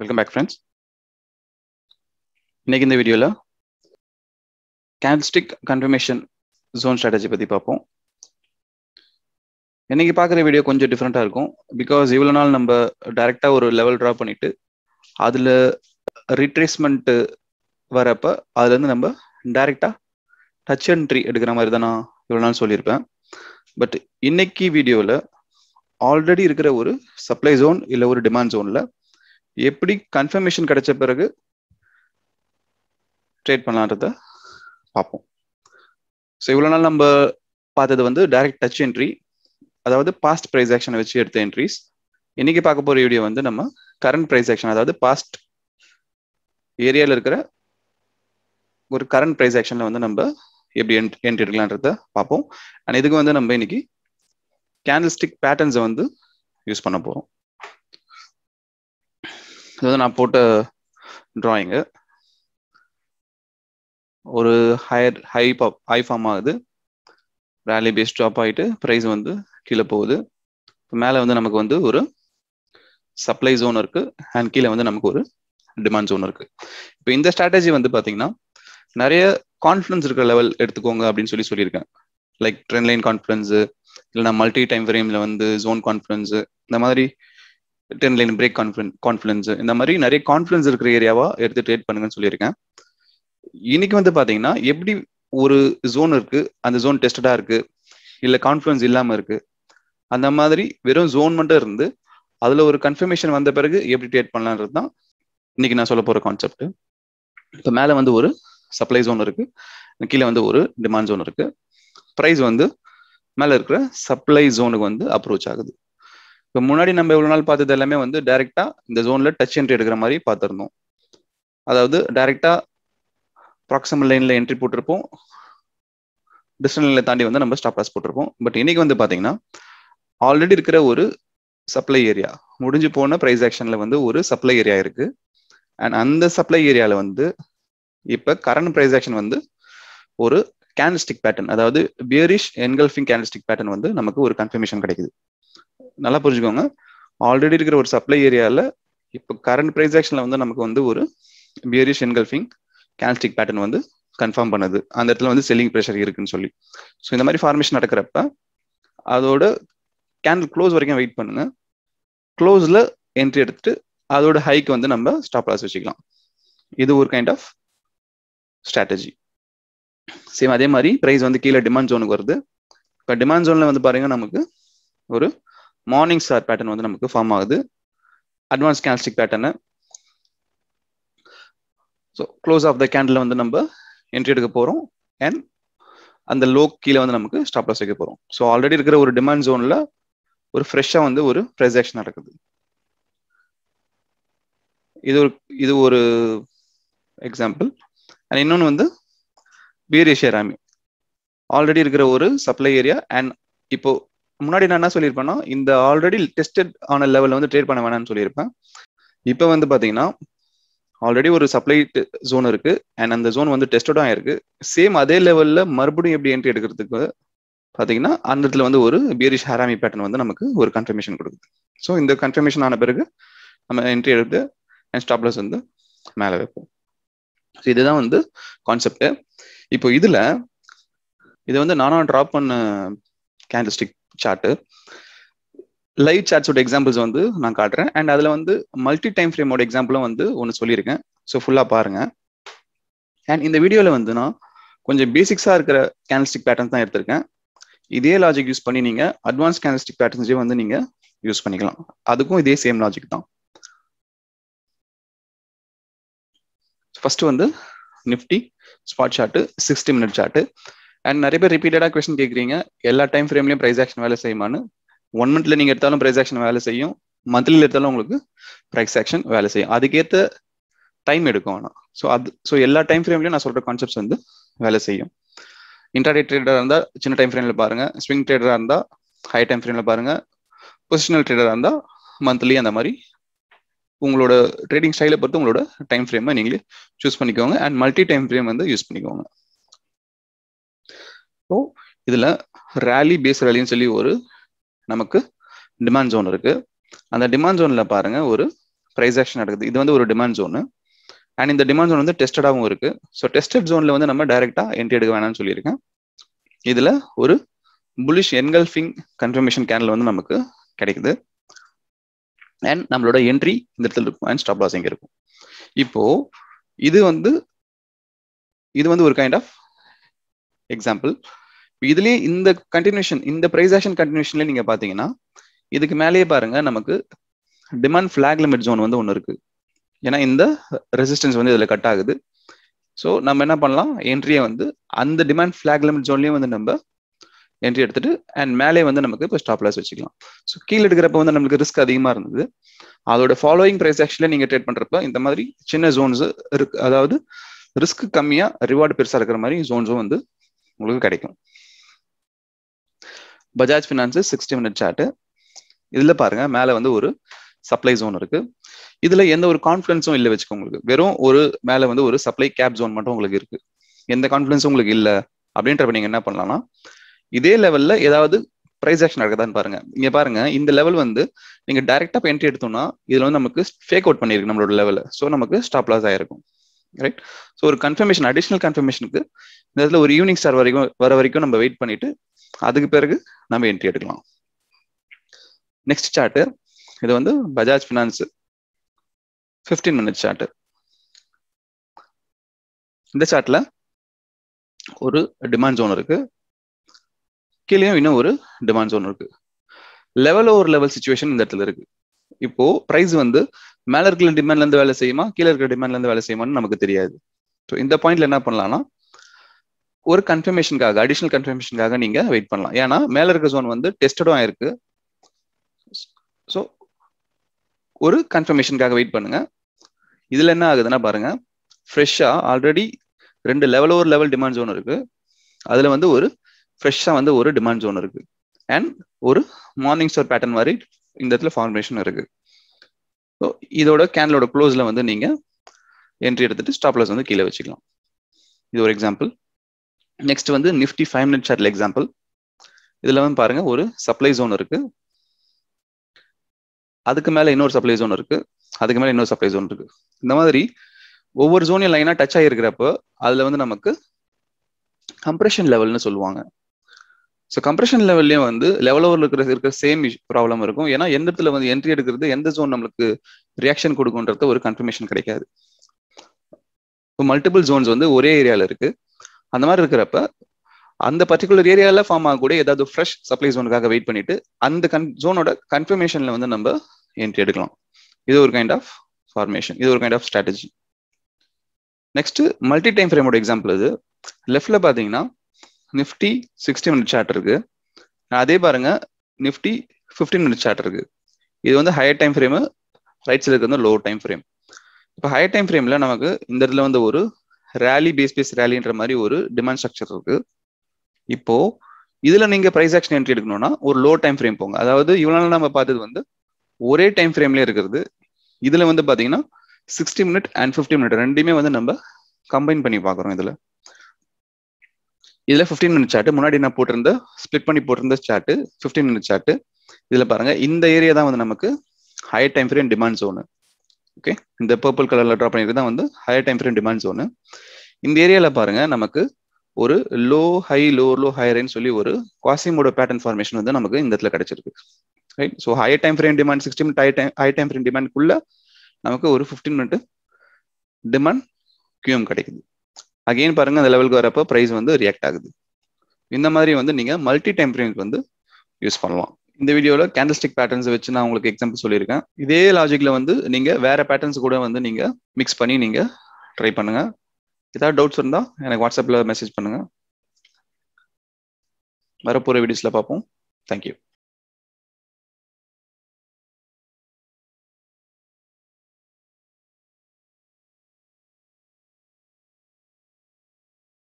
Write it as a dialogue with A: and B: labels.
A: welcome back friends இன்னைக்கு இந்த வீடியோவில் கேண்டில்ஸ்டிக் கன்ஃபர்மேஷன் ஜோன் ஸ்ட்ராட்டஜி பற்றி பார்ப்போம் இன்னைக்கு பார்க்குற வீடியோ கொஞ்சம் டிஃப்ரெண்ட்டாக இருக்கும் பிகாஸ் இவ்வளோ நாள் நம்ம டைரெக்டாக ஒரு லெவல் ட்ரா பண்ணிட்டு அதில் ரீட்ரேஸ்மெண்ட்டு வரப்போ அதுலேருந்து நம்ம டைரெக்டாக டச் அண்ட் ட்ரீ எடுக்கிற மாதிரி தான் நான் இவ்வளோ நாள் சொல்லியிருப்பேன் பட் இன்னைக்கு வீடியோவில் ஆல்ரெடி இருக்கிற ஒரு சப்ளை ஜோன் இல்லை ஒரு டிமாண்ட் ஜோனில் எப்படி கன்ஃபர்மேஷன் கிடைச்ச பிறகு ட்ரேட் பண்ணலான்றத பார்ப்போம் ஸோ இவ்வளோ நாள் நம்ம பார்த்தது வந்து டைரக்ட் டச் என்ட்ரி அதாவது பாஸ்ட் ப்ரைஸ் ஆக்ஷனை வச்சு எடுத்த என்ட்ரிஸ் இன்னைக்கு பார்க்க போகிற வீடியோ வந்து நம்ம கரண்ட் ப்ரைஸ் ஆக்ஷன் அதாவது பாஸ்ட் ஏரியாவில் இருக்கிற ஒரு கரண்ட் ப்ரைஸ் ஆக்ஷனில் வந்து நம்ம எப்படி என்ட்ரி எடுக்கலான்றத பார்ப்போம் அண்ட் இதுக்கு வந்து நம்ம இன்னைக்கு கேண்டில் ஸ்டிக் பேட்டர்ன்ஸை வந்து யூஸ் பண்ண போகிறோம் இது நான் போட்ட டிராயிங்கு ஒரு ஹையர் ஹை ஹை ஃபார்ம் ஆகுது ரேலி பேஸ் ஸ்டாப் ஆகிட்டு ப்ரைஸ் வந்து கீழே போகுது இப்போ மேலே வந்து நமக்கு வந்து ஒரு சப்ளை ஜோன் இருக்குது அண்ட் கீழே வந்து நமக்கு ஒரு டிமாண்ட் ஜோன் இருக்குது இப்போ இந்த ஸ்ட்ராட்டஜி வந்து பார்த்தீங்கன்னா நிறைய கான்ஃபிடன்ஸ் இருக்கிற லெவல் எடுத்துக்கோங்க அப்படின்னு சொல்லி சொல்லியிருக்கேன் லைக் ட்ரெண்ட் லைன் கான்ஃபிடன்ஸு இல்லைனா மல்டி டைம் ஃப்ரேமில் வந்து ஜோன் கான்ஃபிடன்ஸு இந்த மாதிரி ten line break confidence confidence இந்த மாதிரி நிறைய கான்ஃபிடன்ஸ் இருக்கிற ஏரியாவா எடுத்து ட்ரேட் பண்ணுங்கன்னு சொல்லியிருக்கேன் இன்னைக்கு வந்து பாத்தீங்கன்னா எப்படி ஒரு ஜோன் இருக்கு அந்த ஜோன் டெஸ்டடா இருக்கு இல்ல கான்ஃபிடன்ஸ் இல்லாம இருக்கு அந்த மாதிரி வெறும் ஜோன் மட்டும் இருந்து அதுல ஒரு கன்ஃபர்மேஷன் வந்த பிறகு எப்படி ட்ரேட் பண்ணலான்றது தான் இன்னைக்கு நான் சொல்ல போற கான்செப்ட் இப்போ மேலே வந்து ஒரு சப்ளை ஜோன் இருக்கு கீழே வந்து ஒரு டிமாண்ட் ஜோன் இருக்கு ப்ரைஸ் வந்து மேலே இருக்கிற சப்ளை ஜோனுக்கு வந்து அப்ரோச் ஆகுது இப்போ முன்னாடி நம்ம இவ்வளோ நாள் பார்த்தது எல்லாமே வந்து டைரெக்டா இந்த ஜோன்ல டச் என்ட்ரி எடுக்கிற மாதிரி பார்த்துருந்தோம் அதாவது டைரெக்டா ப்ராக்சிமல் லைன்ல என்ட்ரி போட்டிருப்போம் டிஸ்டன் லைனில் தாண்டி வந்து நம்ம ஸ்டாப் லாஸ் போட்டிருப்போம் பட் இன்னைக்கு வந்து பார்த்தீங்கன்னா ஆல்ரெடி இருக்கிற ஒரு சப்ளை ஏரியா முடிஞ்சு போன ப்ரைஸ் ஆக்ஷன்ல வந்து ஒரு சப்ளை ஏரியா இருக்கு அண்ட் அந்த சப்ளை ஏரியாவில் வந்து இப்போ கரண்ட் ப்ரைஸ் ஆக்ஷன் வந்து ஒரு கேண்டிஸ்டிக் பேட்டர்ன் அதாவது பியரிஷ் என்கல்ஃபிங் கேண்டிஸ்டிக் பேட்டர்ன் வந்து நமக்கு ஒரு கன்ஃபர்மேஷன் கிடைக்குது நல்லா புரிஞ்சுக்கோங்க ஆல்ரெடி இருக்கிற ஒரு சப்ளை ஏரியாவில் இப்போ கரண்ட் ப்ரைஸ் ஆக்ஷனில் வந்து நமக்கு வந்து ஒரு பியரிஷ் என்கல்ஃபிங் கேன்ஸ்டிக் பேட்டர்ன் வந்து கன்ஃபார்ம் பண்ணுது அந்த இடத்துல வந்து செல்லிங் ப்ரெஷர் இருக்குன்னு சொல்லி ஸோ இந்த மாதிரி ஃபார்மேஷன் நடக்கிறப்ப அதோட கேண்டில் க்ளோஸ் வரைக்கும் வெயிட் பண்ணுங்க க்ளோஸில் என்ட்ரி எடுத்துட்டு அதோட ஹைக்கு வந்து நம்ம ஸ்டாப் லாஸ் வச்சுக்கலாம் இது ஒரு கைண்ட் ஆஃப் ஸ்ட்ராட்டஜி சேம் அதே மாதிரி ப்ரைஸ் வந்து கீழே டிமாண்ட் ஜோனுக்கு வருது இப்போ டிமாண்ட் ஜோனில் வந்து பாருங்க நமக்கு ஒரு மார்னிங் ஸ்டார் பேட்டர்ன் வந்து நமக்கு ஃபார்ம் ஆகுது advance candlestick pattern so close of the candle வந்து நம்ம என்ட்ரி எடுக்க போகிறோம் அண்ட் அந்த லோ கீழே வந்து நமக்கு ஸ்டாப் லாஸ் வைக்க போகிறோம் ஸோ ஆல்ரெடி இருக்கிற ஒரு டிமாண்ட் ஜோனில் ஒரு ஃப்ரெஷ்ஷாக வந்து ஒரு ப்ரைஸ் ஆக்ஷன் நடக்குது இது ஒரு இது ஒரு எக்ஸாம்பிள் அண்ட் இன்னொன்று வந்து பியர் ஏஷியா ராமி ஆல்ரெடி இருக்கிற ஒரு சப்ளை ஏரியா அண்ட் இப்போ முன்னாடி நான் என்ன சொல்லியிருப்பேன்னா இந்த ஆல்ரெடி டெஸ்டட் ஆன லெவலில் வந்து ட்ரேட் பண்ண வேணாம்னு சொல்லியிருப்பேன் இப்போ வந்து பார்த்தீங்கன்னா ஆல்ரெடி ஒரு சப்ளை ஜோன் இருக்கு அண்ட் அந்த ஜோன் வந்து டெஸ்டடும் ஆயிருக்கு சேம் அதே லெவலில் மறுபடியும் எப்படி என்ட்ரி எடுக்கிறதுக்கு பார்த்தீங்கன்னா அந்த இடத்துல வந்து ஒரு பியரிஷ் ஹேராமி பேட்டர்ன் வந்து நமக்கு ஒரு கன்ஃபர்மேஷன் கொடுக்குது ஸோ இந்த கன்ஃபர்மேஷன் ஆன பிறகு நம்ம என்ட்ரி எடுத்து அண்ட் ஸ்டாப்லஸ் வந்து மேலே வைப்போம் ஸோ இதுதான் வந்து கான்செப்ட் இப்போ இதில் இதை வந்து நானும் ட்ராப் பண்ண கேண்டல் ஸ்டிக் சார்ட்டு லைவ் சாட்ஸோட எக்ஸாம்பிள்ஸ் வந்து நான் காட்டுறேன் அண்ட் அதில் வந்து மல்டி டைம் ஃப்ரேமோட எக்ஸாம்பிளும் வந்து ஒன்று சொல்லியிருக்கேன் ஸோ ஃபுல்லாக பாருங்க அண்ட் இந்த வீடியோவில் வந்து நான் கொஞ்சம் பேசிக்ஸாக இருக்கிற கேனலிஸ்டிக் பேட்டர்ன்ஸ் தான் எடுத்திருக்கேன் இதே லாஜிக் யூஸ் பண்ணி நீங்கள் அட்வான்ஸ் கேனலிஸ்டிக் பேட்டர்ன்ஸே வந்து நீங்கள் யூஸ் பண்ணிக்கலாம் அதுக்கும் இதே சேம் லாஜிக் தான் ஃபர்ஸ்ட் வந்து Nifty spot chart sixty minute chart and நிறைய பேர் ரிப்பீட்டடாக கொஸ்டின் கேட்குறீங்க எல்லா டைம் ஃப்ரேம்லையும் ப்ரைஸ் ஆக்ஷன் வேலை செய்யுமான்னு ஒன் மந்த்ல நீங்கள் எடுத்தாலும் ப்ரைஸ் ஆக்ஷன் வேலை செய்யும் மந்த்லியில் எடுத்தாலும் உங்களுக்கு ப்ரைஸ் ஆக்ஷன் வேலை செய்யும் அதுக்கேற்ற டைம் எடுக்கும் ஆனால் ஸோ அது ஸோ எல்லா டைம் ஃப்ரேம்லையும் நான் சொல்கிற கான்செப்ட்ஸ் வந்து வேலை செய்யும் இன்டர்டே ட்ரேடராக இருந்தால் சின்ன டைம் ஃப்ரேமில் பாருங்கள் ஸ்விங் ட்ரேடராக இருந்தால் ஹை டைம் ஃப்ரேமில் பாருங்கள் பொசிஷனல் ட்ரேடராக இருந்தால் மந்த்லி அந்த மாதிரி உங்களோட ட்ரேடிங் ஸ்டைலை பொறுத்து உங்களோட டைம் ஃப்ரேமை நீங்களே சூஸ் பண்ணிக்கோங்க அண்ட் மல்டி டைம் ஃப்ரேம் வந்து யூஸ் பண்ணிக்கோங்க ஸோ இதில் ரேலி பேஸ் ரேலின்னு சொல்லி ஒரு நமக்கு டிமாண்ட் ஜோன் இருக்கு அந்த டிமாண்ட் ஜோனில் பாருங்க ஒரு ப்ரைஸ் ஆக்ஷன் நடக்குது இது வந்து ஒரு டிமாண்ட் ஜோனு அண்ட் இந்த டிமாண்ட் ஜோன் வந்து டெஸ்டடாகவும் இருக்கு ஸோ டெஸ்டட் ஜோனில் வந்து நம்ம டைரெக்டா என்ட்ரி எடுக்க வேணாம்னு சொல்லியிருக்கேன் இதில் ஒரு புலிஷ் என்கல்ஃபிங் கன்ஃபர்மேஷன் கேனல் வந்து நமக்கு கிடைக்குது அண்ட் நம்மளோட என்ட்ரி இந்த இடத்துல இருக்கும் அண்ட் ஸ்டாப் லாஸ் இங்கே இருக்கும் இப்போ இது வந்து இது வந்து ஒரு கைண்ட் ஆஃப் எக்ஸாம்பிள் இதுலயே இந்த கண்டினியூஷன் இந்த பிரைஸ் ஆக்ஷன் கண்டினியூஷன்ல நீங்க பாத்தீங்கன்னா இதுக்கு மேலேயே பாருங்க நமக்கு டிமாண்ட் ஃபிளாக் லிமிட் ஜோன் வந்து ஒன்று இருக்கு ஏன்னா இந்த ரெசிஸ்டன்ஸ் வந்து இதில் கட் ஆகுது ஸோ நம்ம என்ன பண்ணலாம் என்ட்ரியை வந்து அந்த டிமாண்ட் ஃபிளாக் லிமிட் ஜோன்லேயும் வந்து நம்ம என்ட்ரி எடுத்துட்டு அண்ட் மேலே வந்து நமக்கு இப்போ ஸ்டாப் லாஸ் வச்சுக்கலாம் ஸோ கீழே எடுக்கிறப்ப வந்து நம்மளுக்கு ரிஸ்க் அதிகமாக இருந்தது அதோட ஃபாலோயிங் ப்ரைஸ் ஆக்ஷன்ல நீங்கள் ட்ரேட் பண்ணுறப்ப இந்த மாதிரி சின்ன ஜோன்ஸ் இருக்கு அதாவது ரிஸ்க் கம்மியாக ரிவார்டு பெருசாக இருக்கிற மாதிரி ஜோன்ஸும் வந்து உங்களுக்கு கிடைக்கும் Bajaj finance sixty minute chart இதுல பாருங்க மேல வந்து ஒரு சப்ளை ஜோன் இருக்கு இதுல எந்த ஒரு கான்ஃபிடன்ஸும் இல்லை வச்சுக்கோ உங்களுக்கு வெறும் ஒரு மேல வந்து ஒரு சப்ளை கேப் ஜோன் மட்டும் உங்களுக்கு இருக்கு எந்த கான்ஃபிடன்ஸும் உங்களுக்கு இல்லை அப்படின்றப்ப நீங்க என்ன பண்ணலாம்னா இதே லெவல்ல ஏதாவது பிரைஸ் ஆக்ஷன் நடக்குதான்னு பாருங்க இங்க பாருங்க இந்த லெவல் வந்து நீங்க டைரக்டா என்ட்ரி எடுத்தோம்னா இதுல வந்து நமக்கு ஃபேக் அவுட் பண்ணிருக்கு நம்மளோட லெவல ஸோ நமக்கு ஸ்டாப் லாஸ் ஆயிருக்கும் ரைட் ஸோ ஒரு கன்ஃபர்மேஷன் அடிஷனல் கன்ஃபர்மேஷனுக்கு இந்த இடத்துல ஒரு ஈவினிங் ஸ்டார் வரைக்கும் வர வரைக்கும் நம்ம வெயிட் பண்ணிட்டு அதுக்கு பிறகு நம்ம என்ட்ரி எடுக்கலாம் நெக்ஸ்ட் சார்ட்டு இது வந்து Bajaj finance fifteen minutes chart இந்த சார்ட்ல ஒரு டிமாண்ட் ஜோன் இருக்கு கீழேயும் இன்னும் ஒரு டிமாண்ட் ஜோன் இருக்கு லெவல் ஓவர் லெவல் சுச்சுவேஷன் இந்த இடத்துல இருக்கு இப்போ பிரைஸ் வந்து மேல இருக்கிற டிமாண்ட்ல இருந்து வேலை செய்யுமா கீழே இருக்கிற டிமாண்ட்ல இருந்து வேலை செய்யுமான்னு நமக்கு தெரியாது ஸோ இந்த பாயிண்ட்ல என்ன பண்ணலாம்னா ஒரு கன்ஃபர்மேஷனுக்காக அடிஷனல் கன்ஃபர்மேஷனுக்காக நீங்க வெயிட் பண்ணலாம் ஏன்னா மேல இருக்க ஜோன் வந்து டெஸ்டடும் ஆயிருக்கு ஸோ ஒரு கன்ஃபர்மேஷனுக்காக வெயிட் பண்ணுங்க இதுல என்ன ஆகுதுன்னா பாருங்க ஃப்ரெஷ்ஷா ஆல்ரெடி ரெண்டு லெவல் ஒரு லெவல் டிமாண்ட் ஜோன் இருக்கு அதுல வந்து ஒரு ஃப்ரெஷ்ஷா வந்து ஒரு டிமாண்ட் ஜோன் இருக்கு அண்ட் ஒரு மார்னிங் ஸ்டோர் பேட்டர்ன் மாதிரி இந்த இடத்துல ஃபார்மேஷன் இருக்கு ஸோ இதோட கேண்டலோட க்ளோஸ்ல வந்து நீங்க என்ட்ரி எடுத்துட்டு ஸ்டாப்லஸ் வந்து கீழே வச்சுக்கலாம் இது ஒரு எக்ஸாம்பிள் நெக்ஸ்ட் வந்து நிஃப்டி ஃபைவ் மினிட் சார்ட்ல எக்ஸாம்பிள் இதுல வந்து பாருங்க ஒரு சப்ளை ஜோன் இருக்கு அதுக்கு மேல இன்னொரு சப்ளை ஜோன் இருக்கு அதுக்கு மேல இன்னொரு சப்ளை ஜோன் இருக்கு இந்த மாதிரி ஒவ்வொரு ஜோனையும் லைனா டச் ஆகிருக்கிறப்போ அதுல வந்து நமக்கு கம்ப்ரெஷன் லெவல்னு சொல்லுவாங்க ஸோ கம்ப்ரெஷன் லெவல்லையும் வந்து லெவல் ஓவர் இருக்கிற இருக்கிற சேம் ப்ராப்ளம் இருக்கும் ஏன்னா எந்த இடத்துல வந்து என்ட்ரி எடுக்கிறது எந்த ஜோன் நம்மளுக்கு ரியாக்ஷன் கொடுக்குன்றது ஒரு கன்ஃபர்மேஷன் கிடைக்காது இப்போ மல்டிபிள் ஜோன்ஸ் வந்து ஒரே ஏரியாவில் இருக்குது அந்த மாதிரி இருக்கிறப்ப அந்த பர்டிகுலர் ஏரியாவில் ஃபார்ம் ஆகக்கூடிய ஏதாவது ஃப்ரெஷ் சப்ளை ஜோனுக்காக வெயிட் பண்ணிட்டு அந்த கன் ஜோனோட கன்ஃபர்மேஷனில் வந்து நம்ம என்ட்ரி எடுக்கலாம் இது ஒரு கைண்ட் ஆஃப் ஃபார்மேஷன் இது ஒரு kind of strategy next multi time ஃப்ரேமோட எக்ஸாம்பிள் இது லெஃப்டில் பார்த்தீங்கன்னா நிஃப்டி சிக்ஸ்டி மினிட் சார்ட் இருக்கு அதே பாருங்க நிஃப்டி ஃபிஃப்டீன் மினிட் சார்ட் இருக்கு இது வந்து higher time frame right side இருக்கிறது லோ டைம் ஃப்ரேம் இப்போ ஹையர் டைம் ஃப்ரேமில் நமக்கு இந்த இடத்துல வந்து ஒரு ரேலி பேஸ் பேஸ் ரேலின்ற மாதிரி ஒரு டிமாண்ட் ஸ்ட்ரக்சர் இருக்கு இப்போ இதுல நீங்க பிரைஸ் ஆக்ஷன் என்ட்ரி எடுக்கணும்னா ஒரு லோ டைம் ஃப்ரேம் போங்க அதாவது இவ்வளவு நம்ம பார்த்தது வந்து ஒரே டைம் ஃப்ரேம்ல இருக்கிறது இதுல வந்து பாத்தீங்கன்னா sixty minute and fifty minute ரெண்டுமே வந்து நம்ம கம்பைன் பண்ணி பாக்குறோம் இதுல இதுல ஃபிஃப்டின் மினிட் சாட்டு முன்னாடி நான் போட்டிருந்த ஸ்பிளிட் பண்ணி போட்டிருந்த சாட்டு ஃபிஃப்டின் மினிட் சாட்டு இதுல பாருங்க இந்த ஏரியா தான் வந்து நமக்கு high time frame demand zone okay இந்த பர்பிள் கலர்ல ட்ரா பண்ணிருக்கு தான் வந்து higher time frame demand zone இந்த ஏரியாவில் பாருங்க நமக்கு ஒரு லோ ஹை லோ லோ ஹையர்னு சொல்லி ஒரு குவாசிமோட பேட்டர்ன் ஃபார்மேஷன் வந்து நமக்கு இந்த இடத்துல கிடைச்சிருக்கு right so higher time frame demand sixteen high time high time frame குள்ள நமக்கு ஒரு ஃபிஃப்டீன் மினிட் டிமாண்ட் கியூஎம் கிடைக்குது அகெயின் பாருங்க அந்த லெவலுக்கு வரப்போ ப்ரைஸ் வந்து ரியாக்ட் ஆகுது இந்த மாதிரி வந்து நீங்க மல்டி டைம் ஃப்ரேம்க்கு வந்து யூஸ் பண்ணலாம் இந்த வீடியோவில் கேண்டல்ஸ்டிக் பேட்டர்ன்ஸ் வச்சு நான் உங்களுக்கு எக்ஸாம்பிள் சொல்லியிருக்கேன் இதே லாஜிக்கில் வந்து நீங்கள் வேறு பேட்டர்ன்ஸ் கூட வந்து நீங்கள் மிக்ஸ் பண்ணி நீங்கள் ட்ரை பண்ணுங்கள் ஏதாவது டவுட்ஸ் இருந்தால் எனக்கு வாட்ஸ்அப்பில் மெசேஜ் பண்ணுங்கள் வரப்போகிற வீடியோஸில் பார்ப்போம் தேங்க்யூ